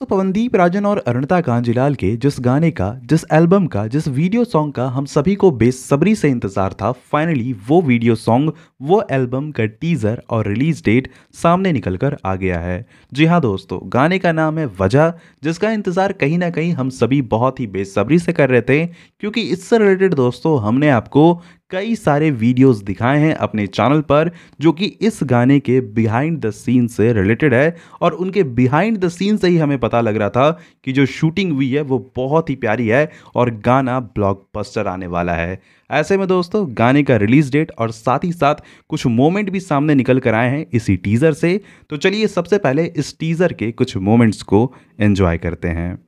तो पवनदीप राजन और अरुणता कांजीलाल के जिस गाने का जिस एल्बम का जिस वीडियो सॉन्ग का हम सभी को बेसब्री से इंतज़ार था फाइनली वो वीडियो सॉन्ग वो एल्बम का टीज़र और रिलीज़ डेट सामने निकल कर आ गया है जी हाँ दोस्तों गाने का नाम है वजह जिसका इंतज़ार कहीं ना कहीं हम सभी बहुत ही बेसब्री से कर रहे थे क्योंकि इससे रिलेटेड दोस्तों हमने आपको कई सारे वीडियोस दिखाए हैं अपने चैनल पर जो कि इस गाने के बिहाइंड द सीन से रिलेटेड है और उनके बिहाइंड द सीन से ही हमें पता लग रहा था कि जो शूटिंग हुई है वो बहुत ही प्यारी है और गाना ब्लॉकबस्टर आने वाला है ऐसे में दोस्तों गाने का रिलीज डेट और साथ ही साथ कुछ मोमेंट भी सामने निकल कर आए हैं इसी टीज़र से तो चलिए सबसे पहले इस टीज़र के कुछ मोमेंट्स को एंजॉय करते हैं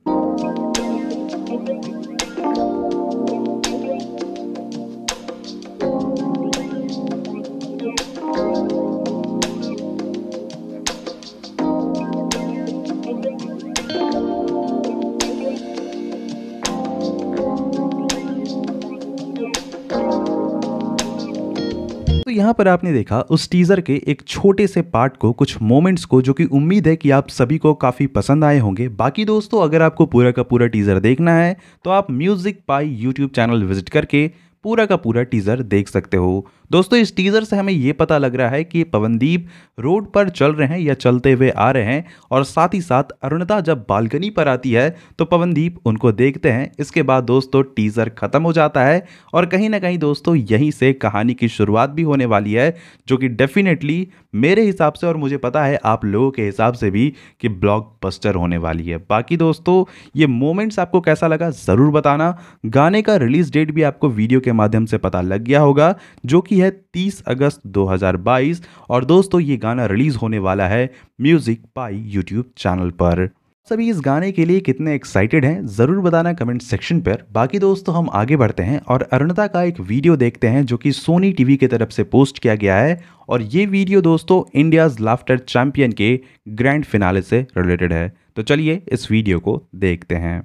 तो यहाँ पर आपने देखा उस टीज़र के एक छोटे से पार्ट को कुछ मोमेंट्स को जो कि उम्मीद है कि आप सभी को काफ़ी पसंद आए होंगे बाकी दोस्तों अगर आपको पूरा का पूरा टीज़र देखना है तो आप Music Pie YouTube channel visit करके पूरा का पूरा टीज़र देख सकते हो दोस्तों इस टीज़र से हमें ये पता लग रहा है कि पवनदीप रोड पर चल रहे हैं या चलते हुए आ रहे हैं और साथ ही साथ अरुणता जब बालकनी पर आती है तो पवनदीप उनको देखते हैं इसके बाद दोस्तों टीज़र ख़त्म हो जाता है और कहीं ना कहीं दोस्तों यहीं से कहानी की शुरुआत भी होने वाली है जो कि डेफिनेटली मेरे हिसाब से और मुझे पता है आप लोगों के हिसाब से भी कि ब्लॉकबस्टर होने वाली है बाकी दोस्तों ये मोमेंट्स आपको कैसा लगा ज़रूर बताना गाने का रिलीज़ डेट भी आपको वीडियो के माध्यम से पता लग गया होगा जो कि है 30 अगस्त 2022 और दोस्तों ये गाना रिलीज़ होने वाला है म्यूज़िक पाई यूट्यूब चैनल पर सभी इस गाने के लिए कितने एक्साइटेड हैं ज़रूर बताना कमेंट सेक्शन पर बाकी दोस्तों हम आगे बढ़ते हैं और अरुणता का एक वीडियो देखते हैं जो कि सोनी टीवी की तरफ से पोस्ट किया गया है और ये वीडियो दोस्तों इंडियाज़ लाफ्टर चैंपियन के ग्रैंड फिनाले से रिलेटेड है तो चलिए इस वीडियो को देखते हैं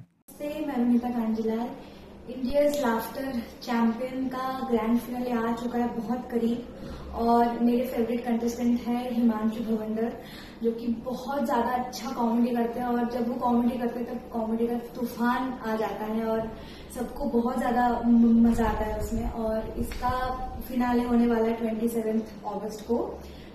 इंडियाज लाफ्टर चैंपियन का ग्रैंड फिनाले आ चुका है बहुत करीब और मेरे फेवरेट कंटेस्टेंट है हिमांशु भवंडर जो कि बहुत ज़्यादा अच्छा कॉमेडी करते हैं और जब वो कॉमेडी करते हैं तब तो कॉमेडी का तूफान आ जाता है और सबको बहुत ज़्यादा मज़ा आता है उसमें और इसका फिनाले होने वाला है ट्वेंटी सेवेंथ ऑगस्ट को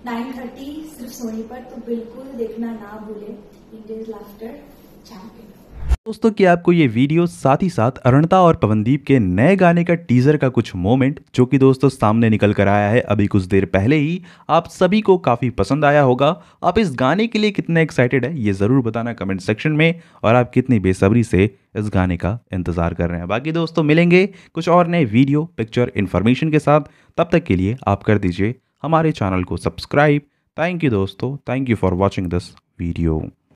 नाइन थर्टी सिर्फ सोनी पर तो बिल्कुल देखना ना भूले इंडियज लाफ्टर चैंपियन दोस्तों की आपको ये वीडियो साथ ही साथ अरणता और पवनदीप के नए गाने का टीजर का कुछ मोमेंट जो कि दोस्तों सामने निकल कर आया है अभी कुछ देर पहले ही आप सभी को काफ़ी पसंद आया होगा आप इस गाने के लिए कितने एक्साइटेड है ये ज़रूर बताना कमेंट सेक्शन में और आप कितनी बेसब्री से इस गाने का इंतज़ार कर रहे हैं बाकी दोस्तों मिलेंगे कुछ और नए वीडियो पिक्चर इन्फॉर्मेशन के साथ तब तक के लिए आप कर दीजिए हमारे चैनल को सब्सक्राइब थैंक यू दोस्तों thank you for watching this video